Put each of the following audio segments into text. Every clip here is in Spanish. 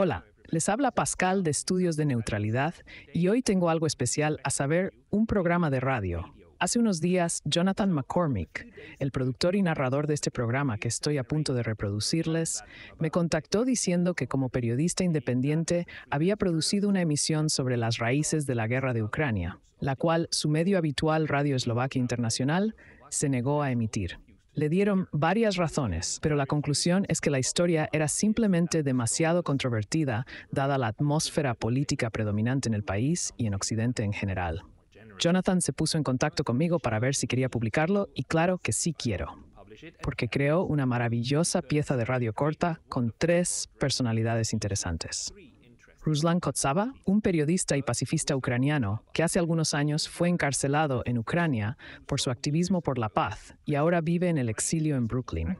Hola, les habla Pascal de Estudios de Neutralidad y hoy tengo algo especial, a saber, un programa de radio. Hace unos días, Jonathan McCormick, el productor y narrador de este programa que estoy a punto de reproducirles, me contactó diciendo que como periodista independiente había producido una emisión sobre las raíces de la guerra de Ucrania, la cual su medio habitual Radio Eslovaquia Internacional se negó a emitir. Le dieron varias razones, pero la conclusión es que la historia era simplemente demasiado controvertida, dada la atmósfera política predominante en el país y en Occidente en general. Jonathan se puso en contacto conmigo para ver si quería publicarlo y claro que sí quiero, porque creó una maravillosa pieza de radio corta con tres personalidades interesantes. Ruslan Kotsava, un periodista y pacifista ucraniano que hace algunos años fue encarcelado en Ucrania por su activismo por la paz y ahora vive en el exilio en Brooklyn.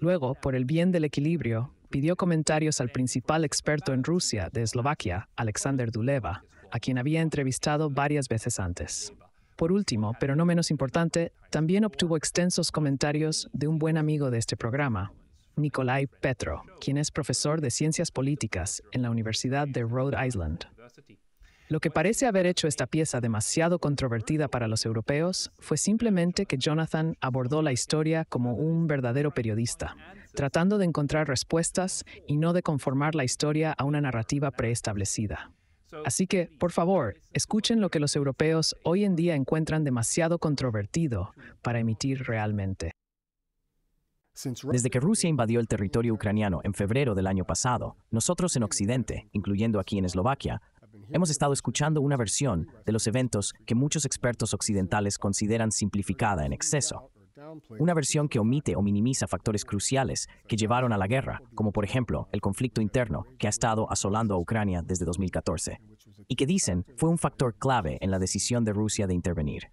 Luego, por el bien del equilibrio, pidió comentarios al principal experto en Rusia de Eslovaquia, Alexander Duleva, a quien había entrevistado varias veces antes. Por último, pero no menos importante, también obtuvo extensos comentarios de un buen amigo de este programa, Nikolai Petro, quien es profesor de ciencias políticas en la Universidad de Rhode Island. Lo que parece haber hecho esta pieza demasiado controvertida para los europeos fue simplemente que Jonathan abordó la historia como un verdadero periodista, tratando de encontrar respuestas y no de conformar la historia a una narrativa preestablecida. Así que, por favor, escuchen lo que los europeos hoy en día encuentran demasiado controvertido para emitir realmente. Desde que Rusia invadió el territorio ucraniano en febrero del año pasado, nosotros en Occidente, incluyendo aquí en Eslovaquia, hemos estado escuchando una versión de los eventos que muchos expertos occidentales consideran simplificada en exceso. Una versión que omite o minimiza factores cruciales que llevaron a la guerra, como por ejemplo el conflicto interno que ha estado asolando a Ucrania desde 2014, y que dicen fue un factor clave en la decisión de Rusia de intervenir.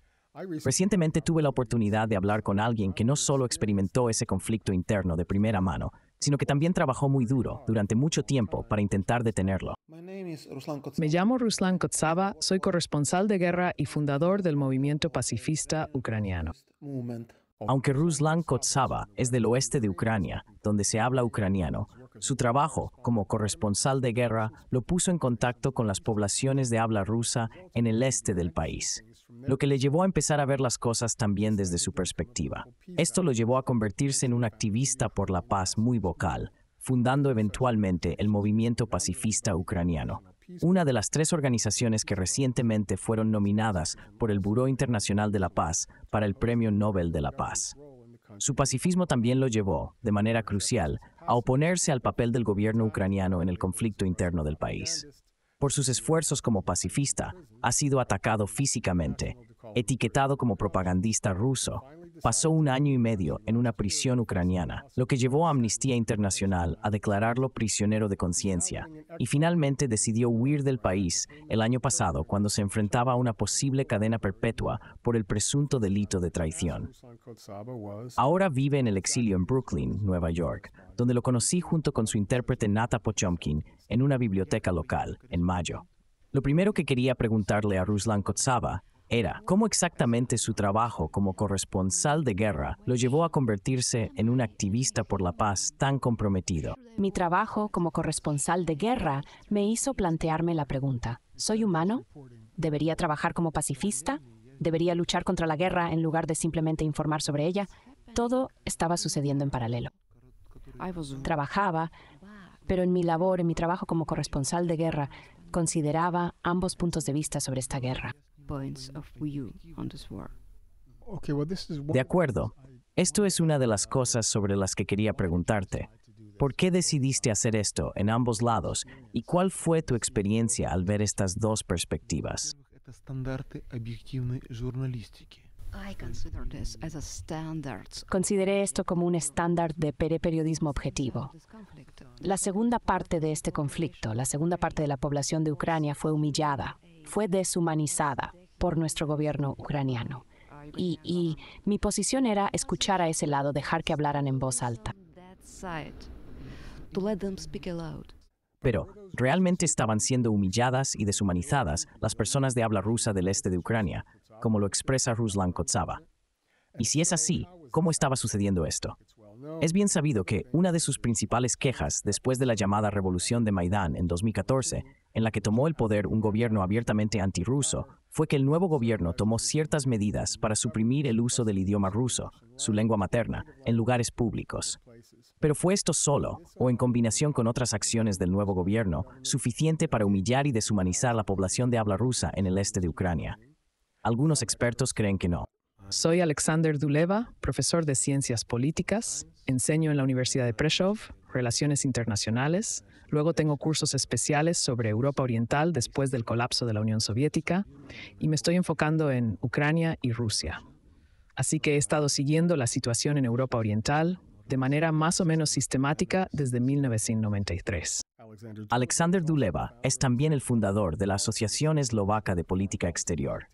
Recientemente tuve la oportunidad de hablar con alguien que no solo experimentó ese conflicto interno de primera mano, sino que también trabajó muy duro durante mucho tiempo para intentar detenerlo. Me llamo Ruslan Kotsava, soy corresponsal de guerra y fundador del movimiento pacifista ucraniano. Aunque Ruslan Kotsava es del oeste de Ucrania, donde se habla ucraniano, su trabajo como corresponsal de guerra lo puso en contacto con las poblaciones de habla rusa en el este del país, lo que le llevó a empezar a ver las cosas también desde su perspectiva. Esto lo llevó a convertirse en un activista por la paz muy vocal, fundando eventualmente el movimiento pacifista ucraniano, una de las tres organizaciones que recientemente fueron nominadas por el Buró Internacional de la Paz para el Premio Nobel de la Paz. Su pacifismo también lo llevó, de manera crucial, a oponerse al papel del gobierno ucraniano en el conflicto interno del país. Por sus esfuerzos como pacifista, ha sido atacado físicamente, etiquetado como propagandista ruso pasó un año y medio en una prisión ucraniana, lo que llevó a Amnistía Internacional a declararlo prisionero de conciencia, y finalmente decidió huir del país el año pasado cuando se enfrentaba a una posible cadena perpetua por el presunto delito de traición. Ahora vive en el exilio en Brooklyn, Nueva York, donde lo conocí junto con su intérprete Nata Pochomkin en una biblioteca local, en mayo. Lo primero que quería preguntarle a Ruslan Kotsava era, cómo exactamente su trabajo como corresponsal de guerra lo llevó a convertirse en un activista por la paz tan comprometido. Mi trabajo como corresponsal de guerra me hizo plantearme la pregunta, ¿soy humano? ¿Debería trabajar como pacifista? ¿Debería luchar contra la guerra en lugar de simplemente informar sobre ella? Todo estaba sucediendo en paralelo. Trabajaba, pero en mi labor, en mi trabajo como corresponsal de guerra, consideraba ambos puntos de vista sobre esta guerra. De acuerdo. Esto es una de las cosas sobre las que quería preguntarte. ¿Por qué decidiste hacer esto en ambos lados y cuál fue tu experiencia al ver estas dos perspectivas? Consideré esto como un estándar de periodismo objetivo. La segunda parte de este conflicto, la segunda parte de la población de Ucrania fue humillada, fue deshumanizada, por nuestro gobierno ucraniano. Y, mi posición era escuchar a ese lado, dejar que hablaran en voz alta. Pero, ¿realmente estaban siendo humilladas y deshumanizadas las personas de habla rusa del este de Ucrania, como lo expresa Ruslan Kotsava? Y si es así, ¿cómo estaba sucediendo esto? Es bien sabido que una de sus principales quejas después de la llamada Revolución de Maidán en 2014, en la que tomó el poder un gobierno abiertamente antirruso, fue que el nuevo gobierno tomó ciertas medidas para suprimir el uso del idioma ruso, su lengua materna, en lugares públicos. Pero fue esto solo, o en combinación con otras acciones del nuevo gobierno, suficiente para humillar y deshumanizar la población de habla rusa en el este de Ucrania. Algunos expertos creen que no. Soy Alexander Duleva, profesor de Ciencias Políticas. Enseño en la Universidad de Prešov, Relaciones Internacionales. Luego tengo cursos especiales sobre Europa Oriental después del colapso de la Unión Soviética. Y me estoy enfocando en Ucrania y Rusia. Así que he estado siguiendo la situación en Europa Oriental de manera más o menos sistemática desde 1993. Alexander Duleva es también el fundador de la Asociación Eslovaca de Política Exterior.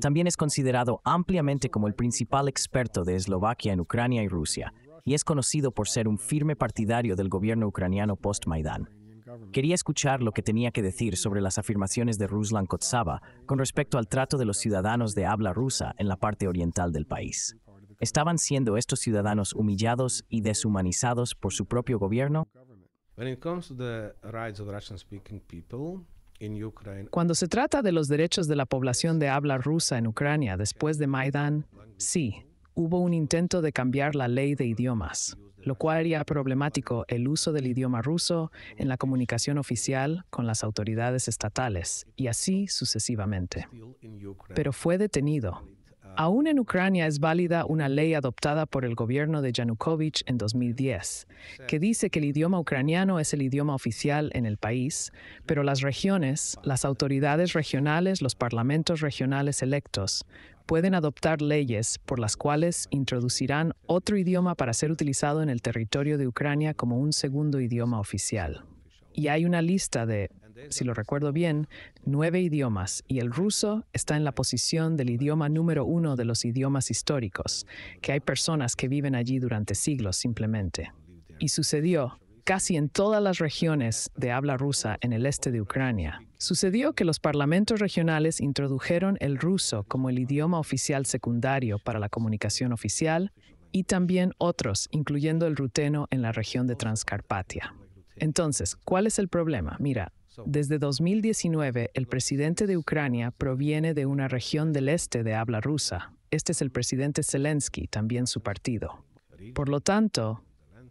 También es considerado ampliamente como el principal experto de Eslovaquia en Ucrania y Rusia, y es conocido por ser un firme partidario del gobierno ucraniano post-Maidán. Quería escuchar lo que tenía que decir sobre las afirmaciones de Ruslan Kotsava con respecto al trato de los ciudadanos de habla rusa en la parte oriental del país. ¿Estaban siendo estos ciudadanos humillados y deshumanizados por su propio gobierno? Cuando se trata de los derechos de la población de habla rusa en Ucrania después de Maidan, sí, hubo un intento de cambiar la ley de idiomas, lo cual haría problemático el uso del idioma ruso en la comunicación oficial con las autoridades estatales, y así sucesivamente. Pero fue detenido Aún en Ucrania es válida una ley adoptada por el gobierno de Yanukovych en 2010, que dice que el idioma ucraniano es el idioma oficial en el país, pero las regiones, las autoridades regionales, los parlamentos regionales electos, pueden adoptar leyes por las cuales introducirán otro idioma para ser utilizado en el territorio de Ucrania como un segundo idioma oficial. Y hay una lista de si lo recuerdo bien, nueve idiomas y el ruso está en la posición del idioma número uno de los idiomas históricos, que hay personas que viven allí durante siglos simplemente. Y sucedió casi en todas las regiones de habla rusa en el este de Ucrania. Sucedió que los parlamentos regionales introdujeron el ruso como el idioma oficial secundario para la comunicación oficial y también otros, incluyendo el ruteno en la región de Transcarpatia. Entonces, ¿cuál es el problema? Mira, desde 2019, el presidente de Ucrania proviene de una región del este de habla rusa. Este es el presidente Zelensky, también su partido. Por lo tanto,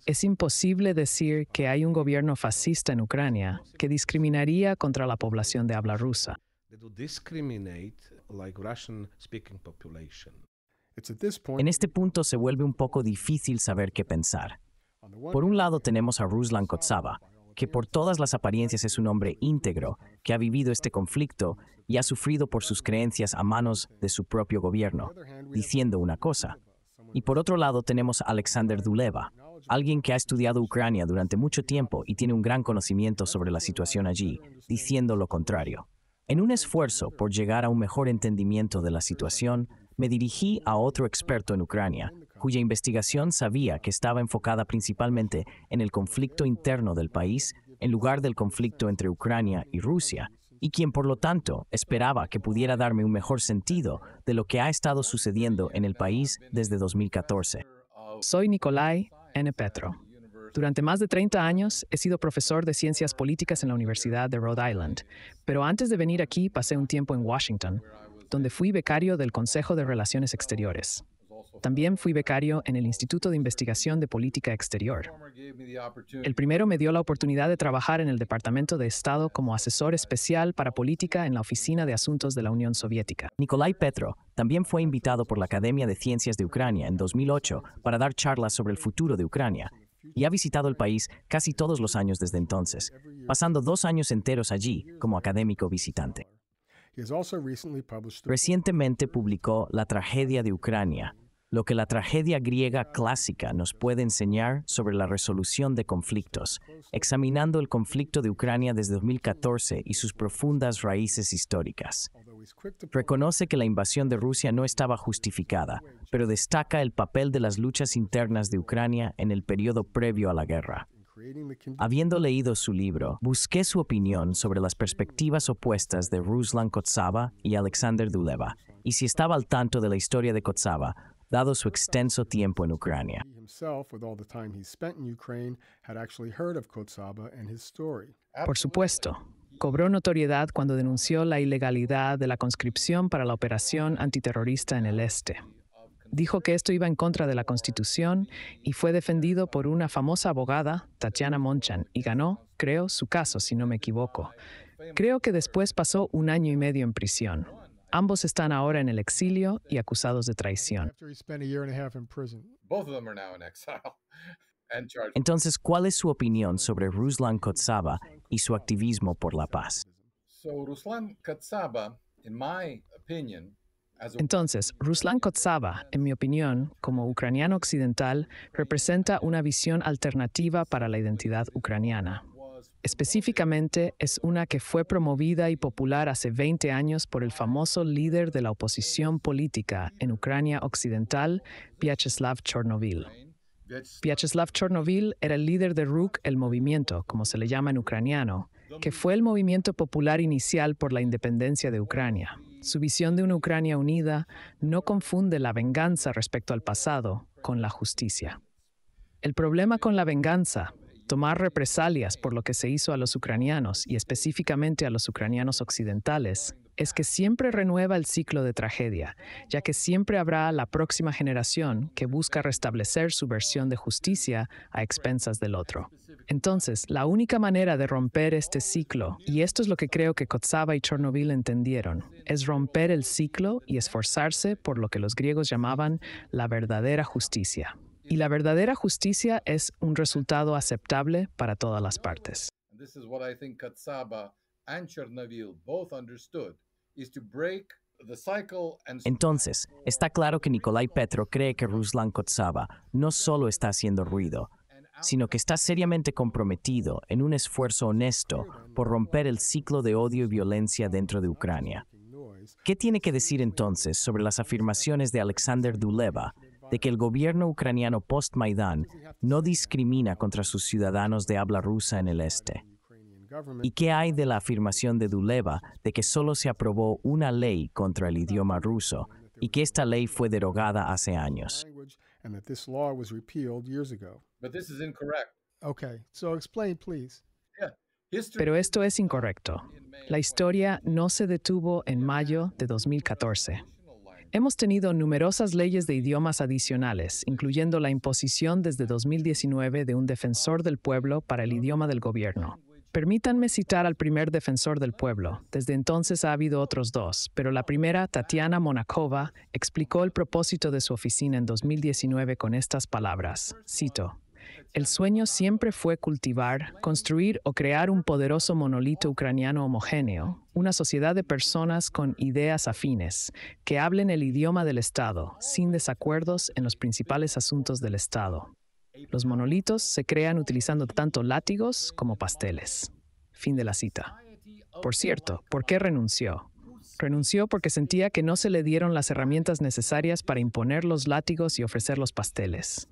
es imposible decir que hay un gobierno fascista en Ucrania que discriminaría contra la población de habla rusa. En este punto se vuelve un poco difícil saber qué pensar. Por un lado tenemos a Ruslan Kotsava, que por todas las apariencias es un hombre íntegro, que ha vivido este conflicto y ha sufrido por sus creencias a manos de su propio gobierno, diciendo una cosa. Y por otro lado tenemos a Alexander Duleva, alguien que ha estudiado Ucrania durante mucho tiempo y tiene un gran conocimiento sobre la situación allí, diciendo lo contrario. En un esfuerzo por llegar a un mejor entendimiento de la situación, me dirigí a otro experto en Ucrania, cuya investigación sabía que estaba enfocada principalmente en el conflicto interno del país en lugar del conflicto entre Ucrania y Rusia, y quien por lo tanto esperaba que pudiera darme un mejor sentido de lo que ha estado sucediendo en el país desde 2014. Soy Nikolai N. Petro. Durante más de 30 años he sido profesor de ciencias políticas en la Universidad de Rhode Island, pero antes de venir aquí pasé un tiempo en Washington, donde fui becario del Consejo de Relaciones Exteriores. También fui becario en el Instituto de Investigación de Política Exterior. El primero me dio la oportunidad de trabajar en el Departamento de Estado como asesor especial para política en la Oficina de Asuntos de la Unión Soviética. Nikolai Petro también fue invitado por la Academia de Ciencias de Ucrania en 2008 para dar charlas sobre el futuro de Ucrania y ha visitado el país casi todos los años desde entonces, pasando dos años enteros allí como académico visitante. Recientemente publicó La tragedia de Ucrania, lo que la tragedia griega clásica nos puede enseñar sobre la resolución de conflictos, examinando el conflicto de Ucrania desde 2014 y sus profundas raíces históricas. Reconoce que la invasión de Rusia no estaba justificada, pero destaca el papel de las luchas internas de Ucrania en el periodo previo a la guerra. Habiendo leído su libro, busqué su opinión sobre las perspectivas opuestas de Ruslan Kotsava y Alexander Duleva, y si estaba al tanto de la historia de Kotsava, dado su extenso tiempo en Ucrania. Por supuesto, cobró notoriedad cuando denunció la ilegalidad de la conscripción para la operación antiterrorista en el este. Dijo que esto iba en contra de la Constitución y fue defendido por una famosa abogada, Tatiana Monchan, y ganó, creo, su caso, si no me equivoco. Creo que después pasó un año y medio en prisión. Ambos están ahora en el exilio y acusados de traición. Entonces, ¿cuál es su opinión sobre Ruslan Kotsaba y su activismo por la paz? Entonces, Ruslan Kotsaba, en mi opinión, como ucraniano occidental, representa una visión alternativa para la identidad ucraniana, Específicamente es una que fue promovida y popular hace 20 años por el famoso líder de la oposición política en Ucrania Occidental, Vyacheslav Chornovil. Vyacheslav Chornovil era el líder de RUK, el movimiento, como se le llama en ucraniano, que fue el movimiento popular inicial por la independencia de Ucrania. Su visión de una Ucrania unida no confunde la venganza respecto al pasado con la justicia. El problema con la venganza, tomar represalias por lo que se hizo a los ucranianos y específicamente a los ucranianos occidentales, es que siempre renueva el ciclo de tragedia, ya que siempre habrá la próxima generación que busca restablecer su versión de justicia a expensas del otro. Entonces, la única manera de romper este ciclo, y esto es lo que creo que Kotsava y Chernobyl entendieron, es romper el ciclo y esforzarse por lo que los griegos llamaban la verdadera justicia. Y la verdadera justicia es un resultado aceptable para todas las partes. Entonces, está claro que Nikolai Petro cree que Ruslan Kotsaba no solo está haciendo ruido, sino que está seriamente comprometido en un esfuerzo honesto por romper el ciclo de odio y violencia dentro de Ucrania. ¿Qué tiene que decir entonces sobre las afirmaciones de Alexander Duleva, de que el gobierno ucraniano post-Maidán no discrimina contra sus ciudadanos de habla rusa en el este. ¿Y qué hay de la afirmación de Duleva de que solo se aprobó una ley contra el idioma ruso y que esta ley fue derogada hace años? Pero esto es incorrecto. La historia no se detuvo en mayo de 2014. Hemos tenido numerosas leyes de idiomas adicionales, incluyendo la imposición desde 2019 de un defensor del pueblo para el idioma del gobierno. Permítanme citar al primer defensor del pueblo. Desde entonces ha habido otros dos, pero la primera, Tatiana Monakova, explicó el propósito de su oficina en 2019 con estas palabras. Cito. El sueño siempre fue cultivar, construir o crear un poderoso monolito ucraniano homogéneo, una sociedad de personas con ideas afines, que hablen el idioma del Estado, sin desacuerdos en los principales asuntos del Estado. Los monolitos se crean utilizando tanto látigos como pasteles. Fin de la cita. Por cierto, ¿por qué renunció? Renunció porque sentía que no se le dieron las herramientas necesarias para imponer los látigos y ofrecer los pasteles.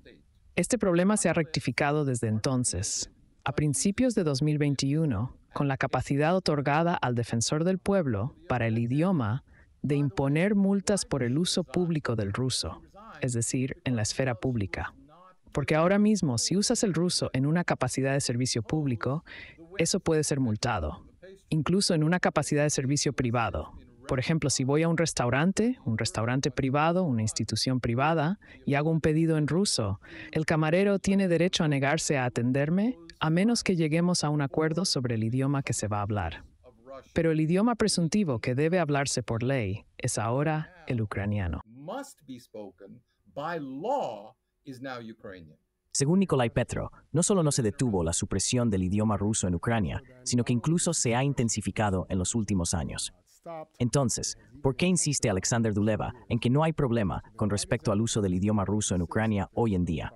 Este problema se ha rectificado desde entonces. A principios de 2021, con la capacidad otorgada al defensor del pueblo para el idioma de imponer multas por el uso público del ruso, es decir, en la esfera pública. Porque ahora mismo, si usas el ruso en una capacidad de servicio público, eso puede ser multado, incluso en una capacidad de servicio privado, por ejemplo, si voy a un restaurante, un restaurante privado, una institución privada, y hago un pedido en ruso, el camarero tiene derecho a negarse a atenderme a menos que lleguemos a un acuerdo sobre el idioma que se va a hablar. Pero el idioma presuntivo que debe hablarse por ley es ahora el ucraniano. Según Nikolai Petro, no solo no se detuvo la supresión del idioma ruso en Ucrania, sino que incluso se ha intensificado en los últimos años. Entonces, ¿por qué insiste Alexander Duleva en que no hay problema con respecto al uso del idioma ruso en Ucrania hoy en día?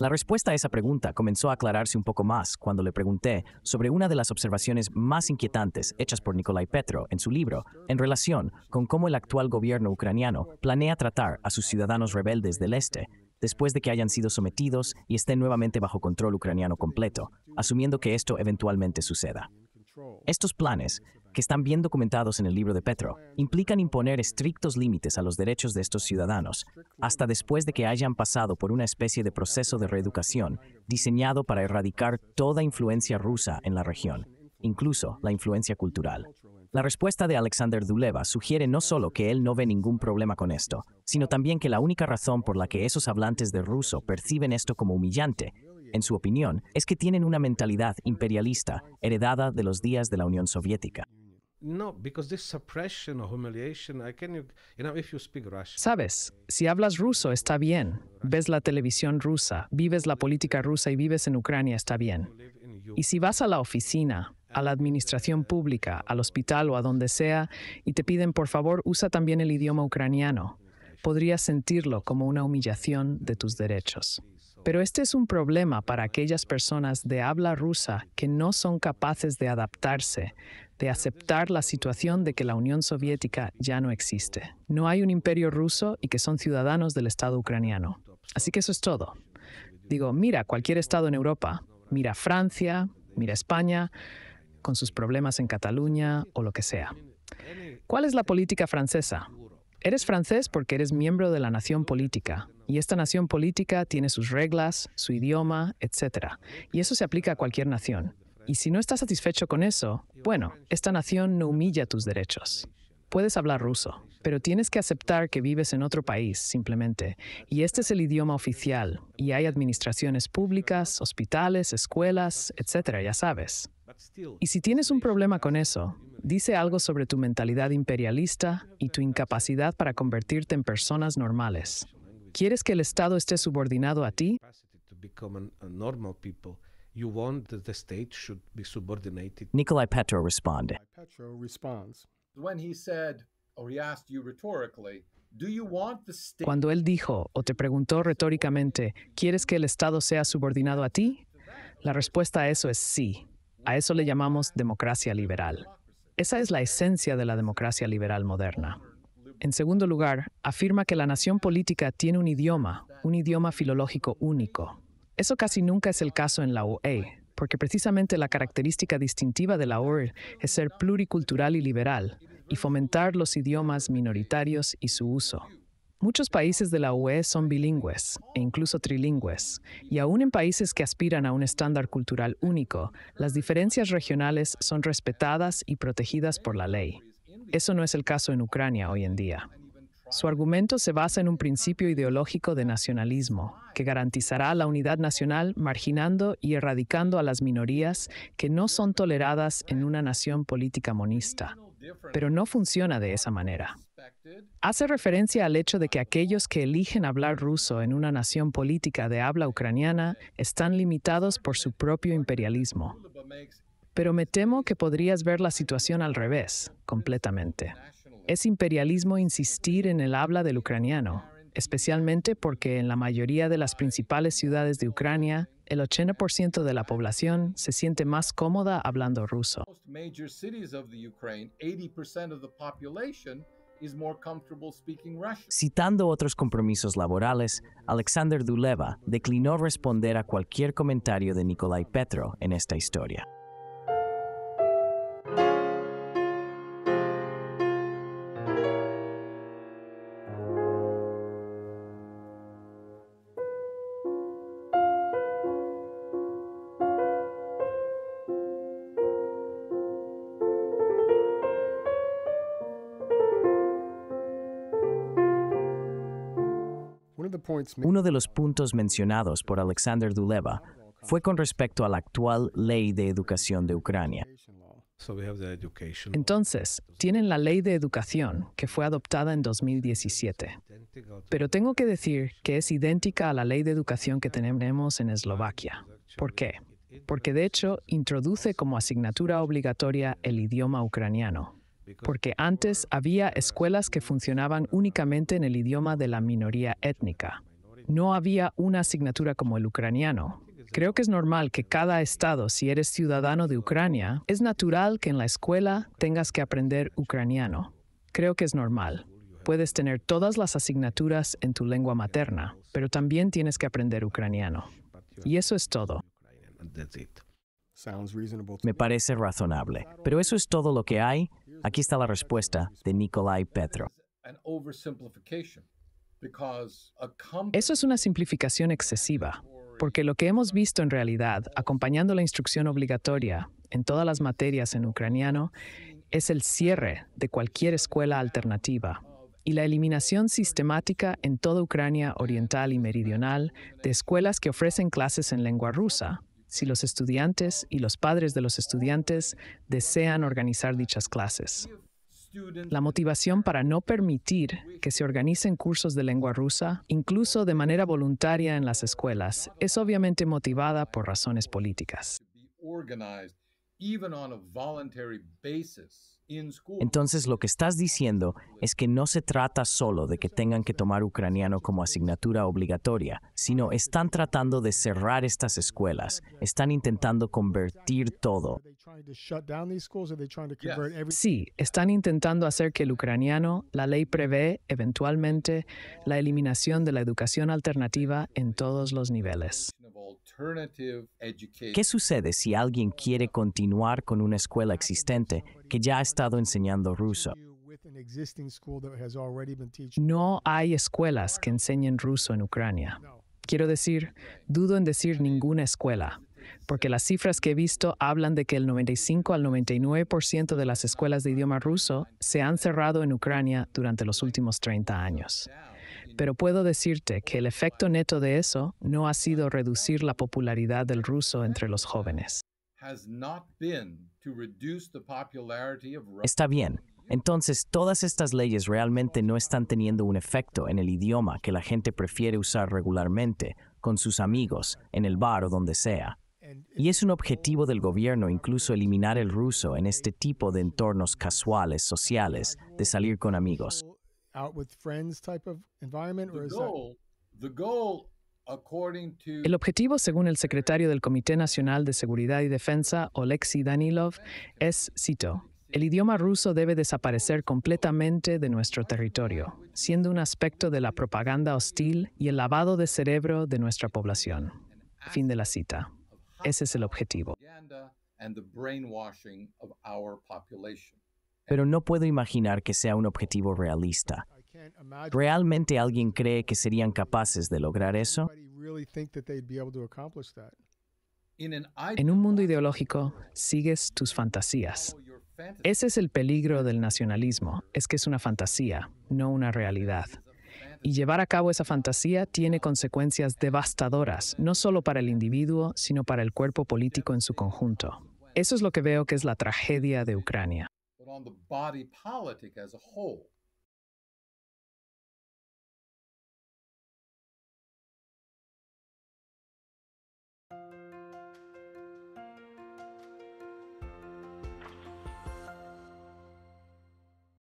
La respuesta a esa pregunta comenzó a aclararse un poco más cuando le pregunté sobre una de las observaciones más inquietantes hechas por Nikolai Petro en su libro en relación con cómo el actual gobierno ucraniano planea tratar a sus ciudadanos rebeldes del este después de que hayan sido sometidos y estén nuevamente bajo control ucraniano completo, asumiendo que esto eventualmente suceda. Estos planes que están bien documentados en el libro de Petro, implican imponer estrictos límites a los derechos de estos ciudadanos, hasta después de que hayan pasado por una especie de proceso de reeducación diseñado para erradicar toda influencia rusa en la región, incluso la influencia cultural. La respuesta de Alexander Duleva sugiere no solo que él no ve ningún problema con esto, sino también que la única razón por la que esos hablantes de ruso perciben esto como humillante, en su opinión, es que tienen una mentalidad imperialista heredada de los días de la Unión Soviética. Sabes, si hablas ruso está bien, ves la televisión rusa, vives la política rusa y vives en Ucrania está bien. Y si vas a la oficina, a la administración pública, al hospital o a donde sea, y te piden por favor usa también el idioma ucraniano, podrías sentirlo como una humillación de tus derechos. Pero este es un problema para aquellas personas de habla rusa que no son capaces de adaptarse, de aceptar la situación de que la Unión Soviética ya no existe. No hay un imperio ruso y que son ciudadanos del Estado ucraniano. Así que eso es todo. Digo, mira cualquier Estado en Europa, mira Francia, mira España, con sus problemas en Cataluña o lo que sea. ¿Cuál es la política francesa? Eres francés porque eres miembro de la nación política, y esta nación política tiene sus reglas, su idioma, etc. Y eso se aplica a cualquier nación. Y si no estás satisfecho con eso, bueno, esta nación no humilla tus derechos. Puedes hablar ruso, pero tienes que aceptar que vives en otro país, simplemente. Y este es el idioma oficial, y hay administraciones públicas, hospitales, escuelas, etcétera, ya sabes. Y si tienes un problema con eso, dice algo sobre tu mentalidad imperialista y tu incapacidad para convertirte en personas normales. ¿Quieres que el Estado esté subordinado a ti? Nikolai Petro responde. Cuando él dijo o te preguntó retóricamente, ¿quieres que el Estado sea subordinado a ti? La respuesta a eso es sí. A eso le llamamos democracia liberal. Esa es la esencia de la democracia liberal moderna. En segundo lugar, afirma que la nación política tiene un idioma, un idioma filológico único, eso casi nunca es el caso en la UE, porque precisamente la característica distintiva de la UE es ser pluricultural y liberal, y fomentar los idiomas minoritarios y su uso. Muchos países de la UE son bilingües e incluso trilingües, y aún en países que aspiran a un estándar cultural único, las diferencias regionales son respetadas y protegidas por la ley. Eso no es el caso en Ucrania hoy en día. Su argumento se basa en un principio ideológico de nacionalismo, que garantizará la unidad nacional marginando y erradicando a las minorías que no son toleradas en una nación política monista. Pero no funciona de esa manera. Hace referencia al hecho de que aquellos que eligen hablar ruso en una nación política de habla ucraniana están limitados por su propio imperialismo. Pero me temo que podrías ver la situación al revés, completamente. Es imperialismo insistir en el habla del ucraniano, especialmente porque en la mayoría de las principales ciudades de Ucrania, el 80% de la población se siente más cómoda hablando ruso. Citando otros compromisos laborales, Alexander Duleva declinó responder a cualquier comentario de Nikolai Petro en esta historia. Uno de los puntos mencionados por Alexander Duleva fue con respecto a la actual ley de educación de Ucrania. Entonces, tienen la ley de educación que fue adoptada en 2017. Pero tengo que decir que es idéntica a la ley de educación que tenemos en Eslovaquia. ¿Por qué? Porque de hecho introduce como asignatura obligatoria el idioma ucraniano, porque antes había escuelas que funcionaban únicamente en el idioma de la minoría étnica. No había una asignatura como el ucraniano. Creo que es normal que cada estado, si eres ciudadano de Ucrania, es natural que en la escuela tengas que aprender ucraniano. Creo que es normal. Puedes tener todas las asignaturas en tu lengua materna, pero también tienes que aprender ucraniano. Y eso es todo. Me parece razonable. Pero eso es todo lo que hay. Aquí está la respuesta de Nikolai Petro. Eso es una simplificación excesiva, porque lo que hemos visto en realidad, acompañando la instrucción obligatoria en todas las materias en ucraniano, es el cierre de cualquier escuela alternativa y la eliminación sistemática en toda Ucrania oriental y meridional de escuelas que ofrecen clases en lengua rusa, si los estudiantes y los padres de los estudiantes desean organizar dichas clases. La motivación para no permitir que se organicen cursos de lengua rusa, incluso de manera voluntaria en las escuelas, es obviamente motivada por razones políticas. Entonces lo que estás diciendo es que no se trata solo de que tengan que tomar ucraniano como asignatura obligatoria, sino están tratando de cerrar estas escuelas, están intentando convertir todo. Sí, están intentando hacer que el ucraniano, la ley prevé eventualmente la eliminación de la educación alternativa en todos los niveles. ¿Qué sucede si alguien quiere continuar con una escuela existente que ya ha estado enseñando ruso? No hay escuelas que enseñen ruso en Ucrania. Quiero decir, dudo en decir ninguna escuela, porque las cifras que he visto hablan de que el 95 al 99% de las escuelas de idioma ruso se han cerrado en Ucrania durante los últimos 30 años. Pero puedo decirte que el efecto neto de eso no ha sido reducir la popularidad del ruso entre los jóvenes. Está bien. Entonces, todas estas leyes realmente no están teniendo un efecto en el idioma que la gente prefiere usar regularmente, con sus amigos, en el bar o donde sea. Y es un objetivo del gobierno incluso eliminar el ruso en este tipo de entornos casuales, sociales, de salir con amigos. El objetivo, según el secretario del Comité Nacional de Seguridad y Defensa, Oleksiy Danilov, es, cito, el idioma ruso debe desaparecer completamente de nuestro territorio, siendo un aspecto de la propaganda hostil y el lavado de cerebro de nuestra población. Fin de la cita. Ese es el objetivo pero no puedo imaginar que sea un objetivo realista. ¿Realmente alguien cree que serían capaces de lograr eso? En un mundo ideológico, sigues tus fantasías. Ese es el peligro del nacionalismo, es que es una fantasía, no una realidad. Y llevar a cabo esa fantasía tiene consecuencias devastadoras, no solo para el individuo, sino para el cuerpo político en su conjunto. Eso es lo que veo que es la tragedia de Ucrania. on the body politic as a whole.